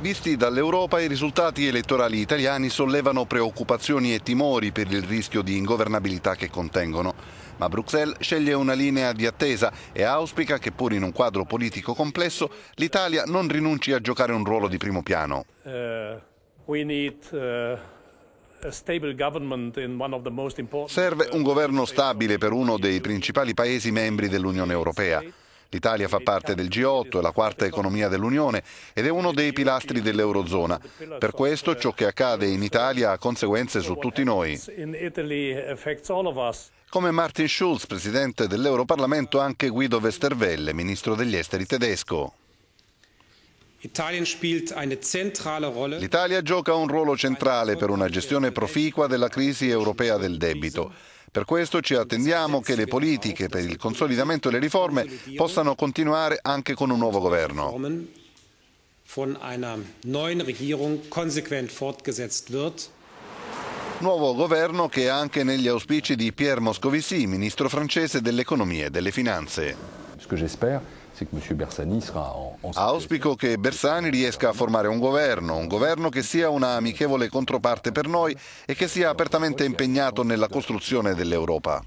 Visti dall'Europa, i risultati elettorali italiani sollevano preoccupazioni e timori per il rischio di ingovernabilità che contengono. Ma Bruxelles sceglie una linea di attesa e auspica che, pur in un quadro politico complesso, l'Italia non rinunci a giocare un ruolo di primo piano. Uh, Serve un governo uh, stabile per uno dei principali Paesi membri dell'Unione Europea. L'Italia fa parte del G8, è la quarta economia dell'Unione ed è uno dei pilastri dell'Eurozona. Per questo ciò che accade in Italia ha conseguenze su tutti noi. Come Martin Schulz, presidente dell'Europarlamento, anche Guido Westerwelle, ministro degli esteri tedesco. L'Italia gioca un ruolo centrale per una gestione proficua della crisi europea del debito. Per questo ci attendiamo che le politiche per il consolidamento e le riforme possano continuare anche con un nuovo governo. Nuovo governo che è anche negli auspici di Pierre Moscovici, ministro francese dell'economia e delle finanze. Ce que j'espère, Monsieur Bersani sarà ah, Auspico che Bersani riesca a formare un governo, un governo che sia una amichevole controparte per noi e che sia apertamente impegnato nella costruzione dell'Europa.